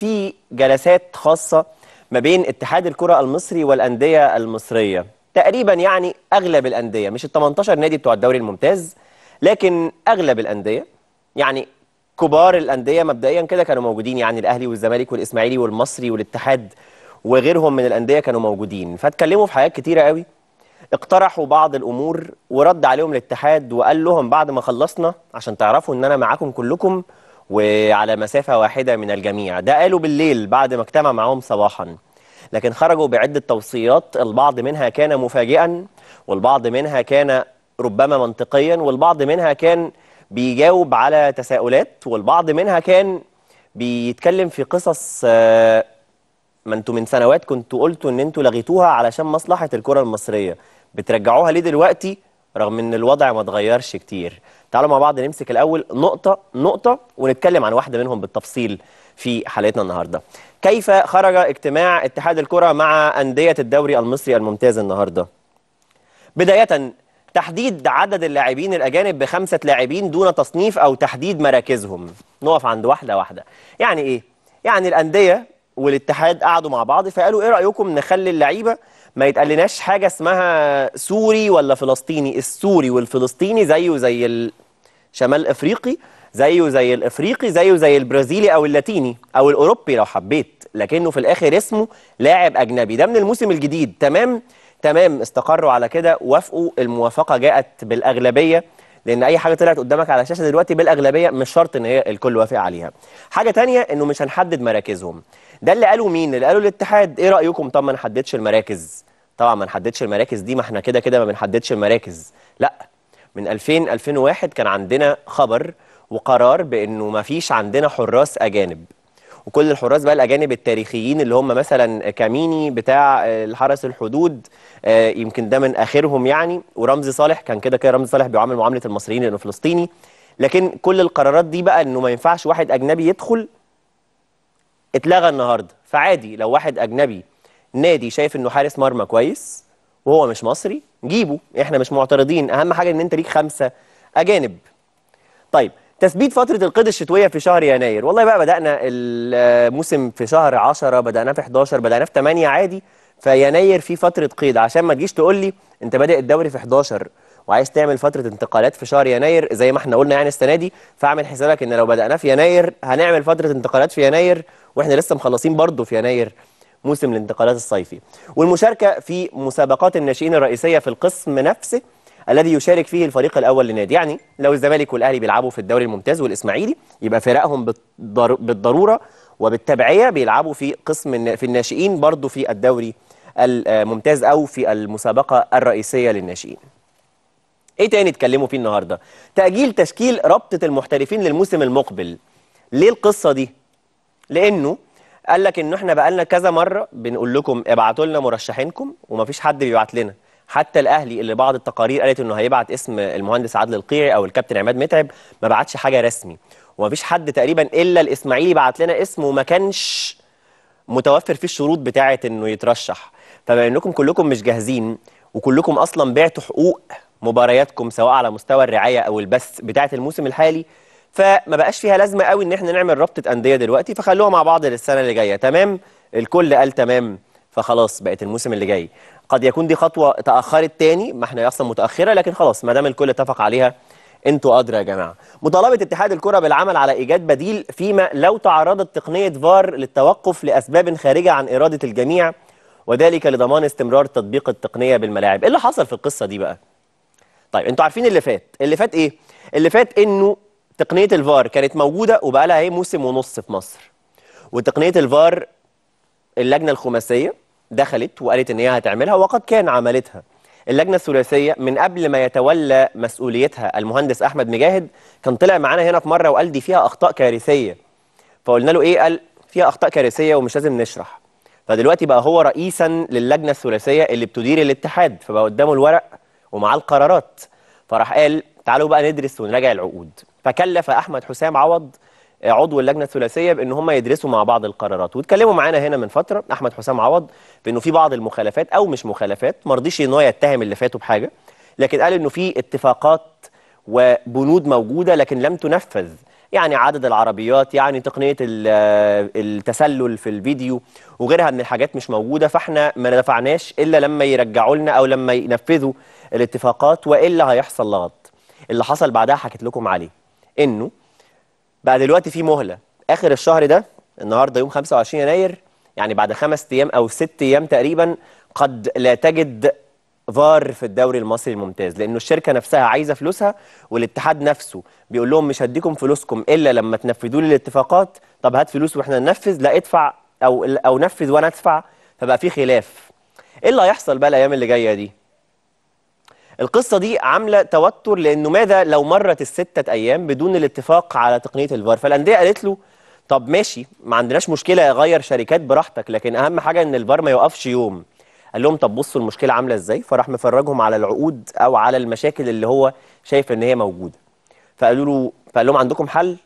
في جلسات خاصة ما بين اتحاد الكرة المصري والأندية المصرية تقريبا يعني أغلب الأندية مش ال 18 نادي بتوع الدوري الممتاز لكن أغلب الأندية يعني كبار الأندية مبدئيا كده كانوا موجودين يعني الأهلي والزمالك والإسماعيلي والمصري والاتحاد وغيرهم من الأندية كانوا موجودين فاتكلموا في حاجات كتيرة قوي اقترحوا بعض الأمور ورد عليهم الاتحاد وقال لهم بعد ما خلصنا عشان تعرفوا إن أنا معاكم كلكم وعلى مسافة واحدة من الجميع ده قالوا بالليل بعد ما اجتمع معهم صباحا لكن خرجوا بعدة توصيات البعض منها كان مفاجئا والبعض منها كان ربما منطقيا والبعض منها كان بيجاوب على تساؤلات والبعض منها كان بيتكلم في قصص آه، ما انتوا من سنوات كنتوا قلتوا ان انتوا لغيتوها علشان مصلحة الكرة المصرية بترجعوها ليه دلوقتي رغم ان الوضع ما اتغيرش كتير تعالوا مع بعض نمسك الاول نقطه نقطه ونتكلم عن واحده منهم بالتفصيل في حلقتنا النهارده كيف خرج اجتماع اتحاد الكره مع انديه الدوري المصري الممتاز النهارده بدايه تحديد عدد اللاعبين الاجانب بخمسه لاعبين دون تصنيف او تحديد مراكزهم نقف عند واحده واحده يعني ايه يعني الانديه والاتحاد قعدوا مع بعض فقالوا ايه رايكم نخلي اللعيبه ما يتقالناش حاجه اسمها سوري ولا فلسطيني السوري والفلسطيني زيه زي الشمال افريقي زيه زي الافريقي زيه زي البرازيلي او اللاتيني او الاوروبي لو حبيت لكنه في الاخر اسمه لاعب اجنبي ده من الموسم الجديد تمام تمام استقروا على كده وافقوا الموافقه جاءت بالاغلبيه لان اي حاجه طلعت قدامك على الشاشه دلوقتي بالاغلبيه مش شرط ان هي الكل وافق عليها حاجه تانية انه مش هنحدد مراكزهم ده اللي قالوا مين اللي قالوا الاتحاد ايه رايكم طب ما نحددش المراكز طبعا ما نحددش المراكز دي ما احنا كده كده ما بنحددش المراكز لا من 2000 2001 كان عندنا خبر وقرار بانه ما فيش عندنا حراس اجانب وكل الحراس بقى الاجانب التاريخيين اللي هم مثلا كاميني بتاع آه، الحرس الحدود آه، يمكن ده من اخرهم يعني ورمزي صالح كان كده كده رمزي صالح بيعامل معامله المصريين لانه فلسطيني لكن كل القرارات دي بقى انه ما ينفعش واحد اجنبي يدخل اتلغى النهارده فعادي لو واحد اجنبي نادي شايف انه حارس مرمى كويس وهو مش مصري جيبه احنا مش معترضين اهم حاجه ان انت ليك خمسه اجانب طيب تثبيت فترة القيد الشتوية في شهر يناير والله بقى بدأنا الموسم في شهر 10 بدأنا في 11 بدأنا في 8 عادي فيناير في فترة قيد عشان ما تجيش تقول لي انت بادئ الدوري في 11 وعايز تعمل فترة انتقالات في شهر يناير زي ما احنا قلنا يعني السنة دي فاعمل حسابك ان لو بدأنا في يناير هنعمل فترة انتقالات في يناير واحنا لسه مخلصين برضه في يناير موسم الانتقالات الصيفي والمشاركة في مسابقات الناشئين الرئيسية في القسم نفسه الذي يشارك فيه الفريق الاول لنادي يعني لو الزمالك والاهلي بيلعبوا في الدوري الممتاز والاسماعيلي يبقى فرقهم بالضروره وبالتبعيه بيلعبوا في قسم في الناشئين برضه في الدوري الممتاز او في المسابقه الرئيسيه للناشئين ايه تاني اتكلموا فيه النهارده تاجيل تشكيل رابطه المحترفين للموسم المقبل ليه القصه دي لانه قال لك ان احنا بقالنا كذا مره بنقول لكم ابعتوا لنا مرشحينكم ومفيش حد بيبعت لنا حتى الاهلي اللي بعض التقارير قالت انه هيبعت اسم المهندس عادل القيعي او الكابتن عماد متعب ما بعتش حاجه رسمي ومفيش حد تقريبا الا الاسماعيلي بعت لنا اسم وما كانش متوفر فيه الشروط بتاعه انه يترشح فبما انكم كلكم مش جاهزين وكلكم اصلا بعتوا حقوق مبارياتكم سواء على مستوى الرعايه او البث بتاعه الموسم الحالي فما بقاش فيها لازمه قوي ان احنا نعمل رابطه انديه دلوقتي فخلوها مع بعض للسنه اللي جايه تمام الكل قال تمام فخلاص بقت الموسم اللي جاي قد يكون دي خطوه تاخرت تاني ما احنا اصلا متاخره لكن خلاص ما دام الكل اتفق عليها انتوا ادرى يا جماعه مطالبه اتحاد الكره بالعمل على ايجاد بديل فيما لو تعرضت تقنيه فار للتوقف لاسباب خارجه عن اراده الجميع وذلك لضمان استمرار تطبيق التقنيه بالملاعب ايه اللي حصل في القصه دي بقى طيب انتوا عارفين اللي فات اللي فات ايه اللي فات انه تقنيه الفار كانت موجوده وبقى لها ايه موسم ونص في مصر وتقنيه الفار اللجنه الخماسيه دخلت وقالت ان هي هتعملها وقد كان عملتها اللجنه الثلاثيه من قبل ما يتولى مسؤوليتها المهندس احمد مجاهد كان طلع معانا هنا في مره وقال دي فيها اخطاء كارثيه فقلنا له ايه قال فيها اخطاء كارثيه ومش لازم نشرح فدلوقتي بقى هو رئيسا للجنه الثلاثيه اللي بتدير الاتحاد فبقى قدامه الورق ومعاه القرارات فراح قال تعالوا بقى ندرس ونراجع العقود فكلف احمد حسام عوض عضو اللجنه الثلاثيه بان هم يدرسوا مع بعض القرارات واتكلموا معانا هنا من فتره احمد حسام عوض بانه في بعض المخالفات او مش مخالفات ما رضيش ان هو يتهم اللي فاتوا بحاجه لكن قال انه في اتفاقات وبنود موجوده لكن لم تنفذ يعني عدد العربيات يعني تقنيه التسلل في الفيديو وغيرها من الحاجات مش موجوده فاحنا ما دفعناش الا لما يرجعوا لنا او لما ينفذوا الاتفاقات والا هيحصل لغط اللي حصل بعدها حكيت لكم عليه انه بقى دلوقتي في مهله اخر الشهر ده النهارده يوم 25 يناير يعني بعد خمس ايام او ست ايام تقريبا قد لا تجد فار في الدوري المصري الممتاز لانه الشركه نفسها عايزه فلوسها والاتحاد نفسه بيقول لهم مش هديكم فلوسكم الا لما تنفذوا لي الاتفاقات طب هات فلوس واحنا ننفذ لا ادفع او او نفذ وانا ادفع فبقى في خلاف ايه اللي هيحصل بقى الايام اللي جايه دي القصه دي عامله توتر لانه ماذا لو مرت السته ايام بدون الاتفاق على تقنيه الفار فالانديه قالت له طب ماشي ما عندناش مشكله غير شركات براحتك لكن اهم حاجه ان الفار ما يوقفش يوم قال لهم طب بصوا المشكله عامله ازاي فراح مفرجهم على العقود او على المشاكل اللي هو شايف ان هي موجوده فقالوا له فقال لهم عندكم حل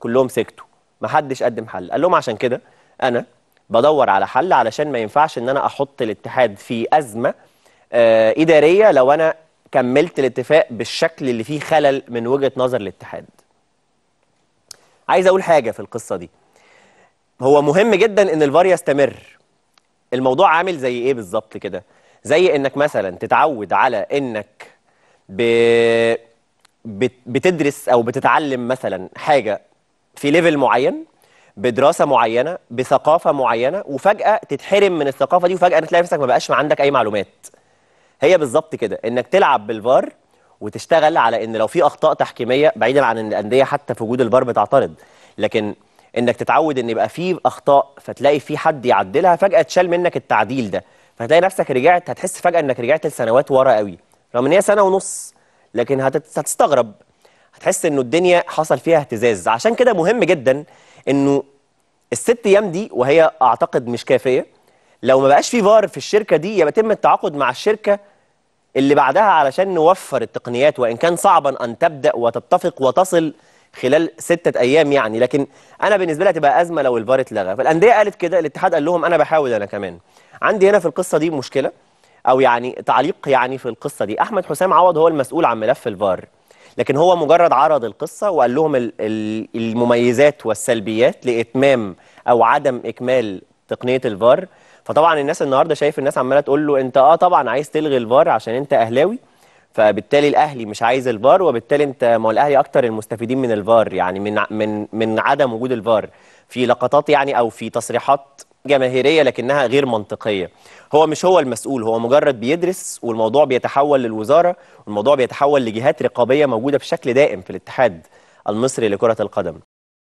كلهم سكتوا ما حدش قدم حل قال لهم عشان كده انا بدور على حل علشان ما ينفعش ان انا احط الاتحاد في ازمه آه، اداريه لو انا كملت الاتفاق بالشكل اللي فيه خلل من وجهه نظر الاتحاد. عايز اقول حاجه في القصه دي. هو مهم جدا ان الفار يستمر. الموضوع عامل زي ايه بالظبط كده؟ زي انك مثلا تتعود على انك ب... بتدرس او بتتعلم مثلا حاجه في ليفل معين بدراسه معينه بثقافه معينه وفجاه تتحرم من الثقافه دي وفجاه تلاقي نفسك ما بقاش عندك اي معلومات هي بالظبط كده انك تلعب بالفار وتشتغل على ان لو في اخطاء تحكيميه بعيدا عن ان الانديه حتى في وجود الفار بتعترض لكن انك تتعود ان يبقى في اخطاء فتلاقي في حد يعدلها فجاه تشال منك التعديل ده فتلاقي نفسك رجعت هتحس فجاه انك رجعت لسنوات ورا قوي رغم ان هي سنه ونص لكن هتستغرب هتحس انه الدنيا حصل فيها اهتزاز عشان كده مهم جدا انه الست ايام دي وهي اعتقد مش كافيه لو ما بقاش في فار في الشركه دي يبقى يتم التعاقد مع الشركه اللي بعدها علشان نوفر التقنيات وان كان صعبا ان تبدا وتتفق وتصل خلال ستة ايام يعني لكن انا بالنسبه لي هتبقى ازمه لو الفار اتلغى فالانديه قالت كده الاتحاد قال لهم انا بحاول انا كمان عندي هنا في القصه دي مشكله او يعني تعليق يعني في القصه دي احمد حسام عوض هو المسؤول عن ملف الفار لكن هو مجرد عرض القصه وقال لهم المميزات والسلبيات لاتمام او عدم اكمال تقنيه الفار فطبعا الناس النهارده شايف الناس عماله تقول له انت اه طبعا عايز تلغي الفار عشان انت اهلاوي فبالتالي الاهلي مش عايز الفار وبالتالي انت ما هو الاهلي اكتر المستفيدين من الفار يعني من من من عدم وجود الفار في لقطات يعني او في تصريحات جماهيريه لكنها غير منطقيه هو مش هو المسؤول هو مجرد بيدرس والموضوع بيتحول للوزاره والموضوع بيتحول لجهات رقابيه موجوده بشكل دائم في الاتحاد المصري لكره القدم